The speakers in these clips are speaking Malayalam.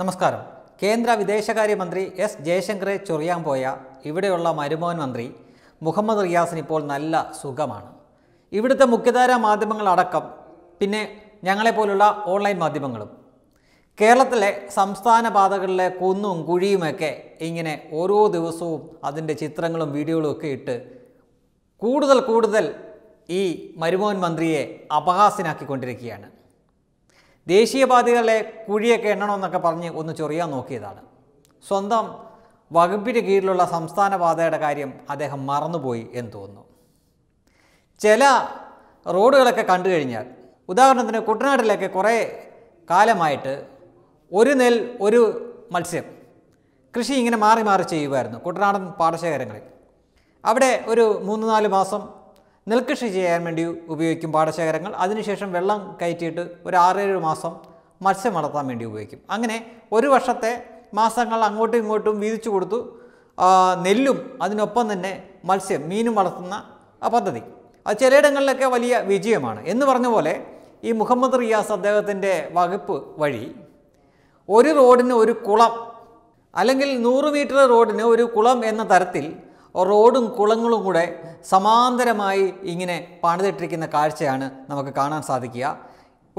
നമസ്കാരം കേന്ദ്ര വിദേശകാര്യമന്ത്രി എസ് ജയശങ്കറെ ചൊറിയാൻ പോയ ഇവിടെയുള്ള മരുമോൻ മന്ത്രി മുഹമ്മദ് റിയാസിന് ഇപ്പോൾ നല്ല സുഖമാണ് ഇവിടുത്തെ മുഖ്യധാര മാധ്യമങ്ങളടക്കം പിന്നെ ഞങ്ങളെപ്പോലുള്ള ഓൺലൈൻ മാധ്യമങ്ങളും കേരളത്തിലെ സംസ്ഥാന പാതകളിലെ കുന്നും കുഴിയുമൊക്കെ ഇങ്ങനെ ഓരോ ദിവസവും അതിൻ്റെ ചിത്രങ്ങളും വീഡിയോകളും ഒക്കെ ഇട്ട് കൂടുതൽ കൂടുതൽ ഈ മരുമോൻ മന്ത്രിയെ അപഹാസ്യനാക്കിക്കൊണ്ടിരിക്കുകയാണ് ദേശീയപാതകളെ കുഴിയൊക്കെ എണ്ണണമെന്നൊക്കെ പറഞ്ഞ് ഒന്ന് ചൊറിയാൻ നോക്കിയതാണ് സ്വന്തം വകുപ്പിന് കീഴിലുള്ള സംസ്ഥാന പാതയുടെ കാര്യം അദ്ദേഹം മറന്നുപോയി എന്ന് തോന്നുന്നു ചില റോഡുകളൊക്കെ കണ്ടു കഴിഞ്ഞാൽ ഉദാഹരണത്തിന് കുട്ടനാട്ടിലൊക്കെ കുറേ കാലമായിട്ട് ഒരു നെൽ ഒരു മത്സ്യം കൃഷി ഇങ്ങനെ മാറി മാറി ചെയ്യുമായിരുന്നു കുട്ടനാടൻ പാടശേഖരങ്ങളിൽ അവിടെ ഒരു മൂന്ന് നാല് മാസം നെൽകൃഷി ചെയ്യാൻ വേണ്ടി ഉപയോഗിക്കും പാടശേഖരങ്ങൾ അതിനുശേഷം വെള്ളം കയറ്റിയിട്ട് ഒരു ആറേഴ് മാസം മത്സ്യം വളർത്താൻ വേണ്ടി ഉപയോഗിക്കും അങ്ങനെ ഒരു വർഷത്തെ മാസങ്ങൾ അങ്ങോട്ടും ഇങ്ങോട്ടും വീതിച്ചു കൊടുത്തു നെല്ലും അതിനൊപ്പം തന്നെ മത്സ്യം മീനും വളർത്തുന്ന പദ്ധതി അത് ചിലയിടങ്ങളിലൊക്കെ വലിയ വിജയമാണ് എന്ന് പറഞ്ഞ പോലെ ഈ മുഹമ്മദ് റിയാസ് അദ്ദേഹത്തിൻ്റെ വകുപ്പ് വഴി ഒരു റോഡിന് ഒരു കുളം അല്ലെങ്കിൽ നൂറ് മീറ്റർ റോഡിന് ഒരു കുളം എന്ന തരത്തിൽ റോഡും കുളങ്ങളും കൂടെ സമാന്തരമായി ഇങ്ങനെ പണിതിട്ടിരിക്കുന്ന കാഴ്ചയാണ് നമുക്ക് കാണാൻ സാധിക്കുക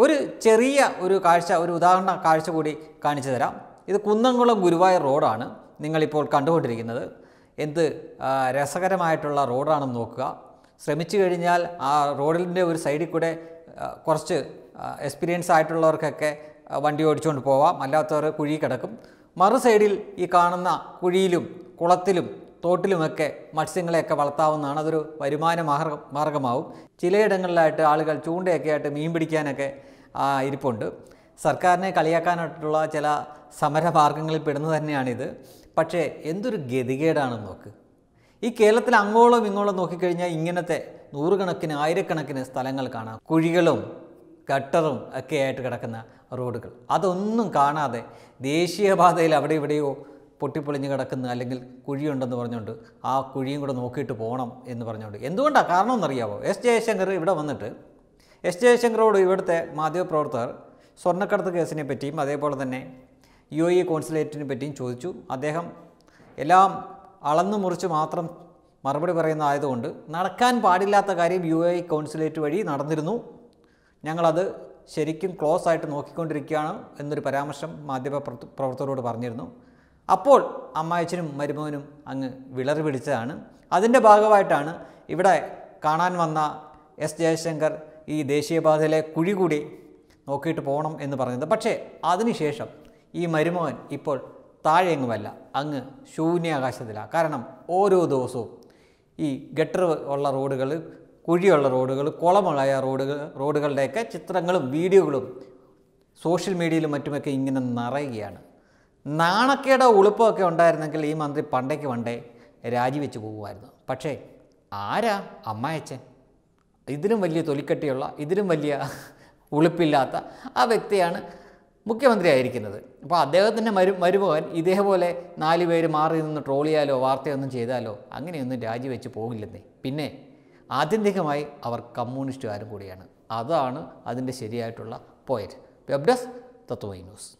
ഒരു ചെറിയ ഒരു കാഴ്ച ഒരു ഉദാഹരണ കാഴ്ച കൂടി കാണിച്ചു തരാം ഇത് കുന്നംകുളം ഗുരുവായൂർ റോഡാണ് നിങ്ങളിപ്പോൾ കണ്ടുകൊണ്ടിരിക്കുന്നത് എന്ത് രസകരമായിട്ടുള്ള റോഡാണെന്ന് നോക്കുക ശ്രമിച്ചു കഴിഞ്ഞാൽ ആ റോഡിൻ്റെ ഒരു സൈഡിൽ കൂടെ കുറച്ച് എക്സ്പീരിയൻസ് ആയിട്ടുള്ളവർക്കൊക്കെ വണ്ടി ഓടിച്ചുകൊണ്ട് പോവാം അല്ലാത്തവർ കുഴി കിടക്കും മറു സൈഡിൽ ഈ കാണുന്ന കുഴിയിലും കുളത്തിലും തോട്ടിലുമൊക്കെ മത്സ്യങ്ങളെയൊക്കെ വളർത്താവുന്നതാണ് അതൊരു വരുമാന മാർഗ മാർഗമാവും ചിലയിടങ്ങളിലായിട്ട് ആളുകൾ ചൂണ്ടയൊക്കെ ആയിട്ട് മീൻ പിടിക്കാനൊക്കെ ഇരിപ്പുണ്ട് സർക്കാരിനെ കളിയാക്കാനായിട്ടുള്ള ചില സമരമാർഗങ്ങളിൽ പെടുന്നത് തന്നെയാണിത് പക്ഷേ എന്തൊരു ഗതികേടാണെന്ന് നോക്ക് ഈ കേരളത്തിൽ അങ്ങോളം ഇങ്ങോളം നോക്കിക്കഴിഞ്ഞാൽ ഇങ്ങനത്തെ നൂറുകണക്കിന് ആയിരക്കണക്കിന് സ്ഥലങ്ങൾ കാണാം കുഴികളും ഗട്ടറും ഒക്കെ ആയിട്ട് കിടക്കുന്ന റോഡുകൾ അതൊന്നും കാണാതെ ദേശീയപാതയിൽ അവിടെ ഇവിടെയോ പൊട്ടിപ്പൊളിഞ്ഞ് കിടക്കുന്ന അല്ലെങ്കിൽ കുഴിയുണ്ടെന്ന് പറഞ്ഞുകൊണ്ട് ആ കുഴിയും കൂടെ നോക്കിയിട്ട് പോകണം എന്ന് പറഞ്ഞുകൊണ്ട് എന്തുകൊണ്ടാണ് കാരണം അറിയാമോ എസ് ജയശങ്കർ ഇവിടെ വന്നിട്ട് എസ് ജയശങ്കറോട് ഇവിടുത്തെ മാധ്യമപ്രവർത്തകർ സ്വർണ്ണക്കടത്ത് കേസിനെ പറ്റിയും അതേപോലെ തന്നെ യു എ കോൺസുലേറ്റിനെ പറ്റിയും ചോദിച്ചു അദ്ദേഹം എല്ലാം അളന്നു മുറിച്ച് മാത്രം മറുപടി പറയുന്നതായതുകൊണ്ട് നടക്കാൻ പാടില്ലാത്ത കാര്യം യു എ കോൺസുലേറ്റ് വഴി നടന്നിരുന്നു ഞങ്ങളത് ശരിക്കും ക്ലോസ് ആയിട്ട് നോക്കിക്കൊണ്ടിരിക്കുകയാണ് എന്നൊരു പരാമർശം മാധ്യമ പ്രവർത്തകരോട് പറഞ്ഞിരുന്നു അപ്പോൾ അമ്മായച്ചനും മരുമോനും അങ്ങ് വിളറി പിടിച്ചതാണ് അതിൻ്റെ ഭാഗമായിട്ടാണ് ഇവിടെ കാണാൻ വന്ന എസ് ജയശങ്കർ ഈ ദേശീയപാതയിലെ കുഴി കൂടി നോക്കിയിട്ട് പോകണം എന്ന് പറയുന്നത് പക്ഷേ അതിനുശേഷം ഈ മരുമോൻ ഇപ്പോൾ താഴെയെങ്ങുമല്ല അങ്ങ് ശൂന്യാകാശത്തിലാണ് കാരണം ഓരോ ദിവസവും ഈ ഗട്ടർ ഉള്ള റോഡുകൾ കുഴിയുള്ള റോഡുകൾ കുളമുളയ റോഡുകൾ റോഡുകളുടെയൊക്കെ ചിത്രങ്ങളും വീഡിയോകളും സോഷ്യൽ മീഡിയയിലും മറ്റുമൊക്കെ ഇങ്ങനെ നിറയുകയാണ് നാണക്കേടോ ഉളുപ്പമൊക്കെ ഉണ്ടായിരുന്നെങ്കിൽ ഈ മന്ത്രി പണ്ടേക്ക് പണ്ടേ രാജിവെച്ച് പോകുമായിരുന്നു പക്ഷേ ആരാ അമ്മായച്ചൻ ഇതിലും വലിയ തൊലിക്കെട്ടിയുള്ള ഇതിലും വലിയ ഉളുപ്പില്ലാത്ത ആ വ്യക്തിയാണ് മുഖ്യമന്ത്രിയായിരിക്കുന്നത് അപ്പോൾ അദ്ദേഹത്തിൻ്റെ മരു മരുമകൻ ഇതേപോലെ നാല് പേര് മാറി നിന്ന് ട്രോൾ ചെയ്യാലോ വാർത്തയൊന്നും ചെയ്താലോ അങ്ങനെയൊന്നും രാജിവെച്ച് പോകില്ലെന്നേ പിന്നെ ആത്യന്തികമായി അവർ കമ്മ്യൂണിസ്റ്റുകാരും കൂടിയാണ് അതാണ് അതിൻ്റെ ശരിയായിട്ടുള്ള point web desk Tatwamayi news